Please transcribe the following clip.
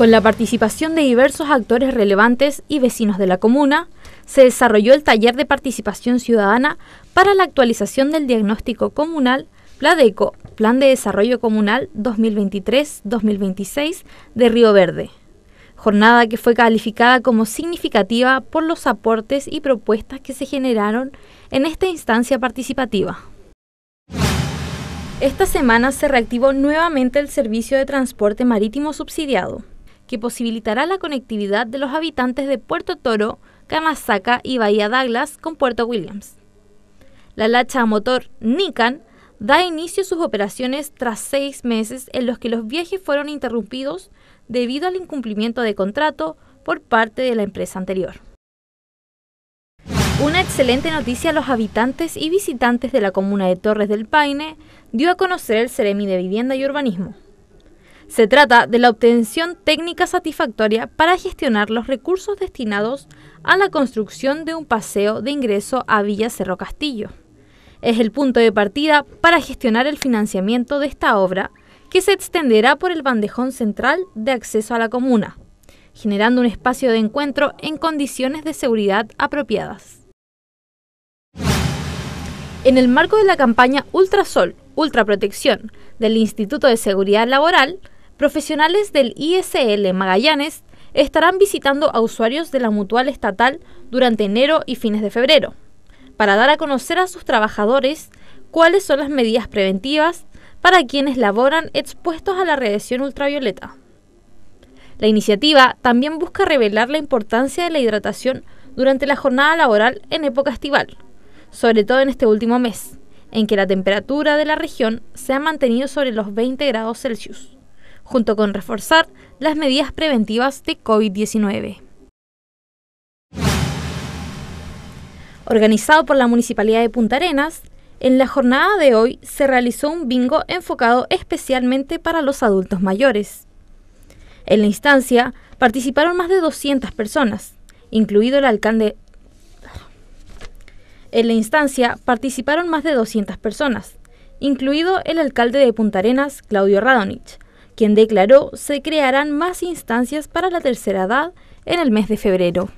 Con la participación de diversos actores relevantes y vecinos de la comuna, se desarrolló el taller de participación ciudadana para la actualización del diagnóstico comunal PLADECO, Plan de Desarrollo Comunal 2023-2026 de Río Verde. Jornada que fue calificada como significativa por los aportes y propuestas que se generaron en esta instancia participativa. Esta semana se reactivó nuevamente el servicio de transporte marítimo subsidiado que posibilitará la conectividad de los habitantes de Puerto Toro, Camasaca y Bahía Douglas con Puerto Williams. La lacha a motor Nican da inicio a sus operaciones tras seis meses en los que los viajes fueron interrumpidos debido al incumplimiento de contrato por parte de la empresa anterior. Una excelente noticia a los habitantes y visitantes de la comuna de Torres del Paine dio a conocer el Ceremi de Vivienda y Urbanismo. Se trata de la obtención técnica satisfactoria para gestionar los recursos destinados a la construcción de un paseo de ingreso a Villa Cerro Castillo. Es el punto de partida para gestionar el financiamiento de esta obra que se extenderá por el bandejón central de acceso a la comuna, generando un espacio de encuentro en condiciones de seguridad apropiadas. En el marco de la campaña Ultrasol, Ultraprotección del Instituto de Seguridad Laboral, Profesionales del ISL Magallanes estarán visitando a usuarios de la mutual estatal durante enero y fines de febrero, para dar a conocer a sus trabajadores cuáles son las medidas preventivas para quienes laboran expuestos a la radiación ultravioleta. La iniciativa también busca revelar la importancia de la hidratación durante la jornada laboral en época estival, sobre todo en este último mes, en que la temperatura de la región se ha mantenido sobre los 20 grados Celsius junto con reforzar las medidas preventivas de COVID-19. Organizado por la Municipalidad de Punta Arenas, en la jornada de hoy se realizó un bingo enfocado especialmente para los adultos mayores. En la instancia participaron más de 200 personas, incluido el alcalde. En la instancia participaron más de 200 personas, incluido el alcalde de Punta Arenas, Claudio Radonich, quien declaró se crearán más instancias para la tercera edad en el mes de febrero.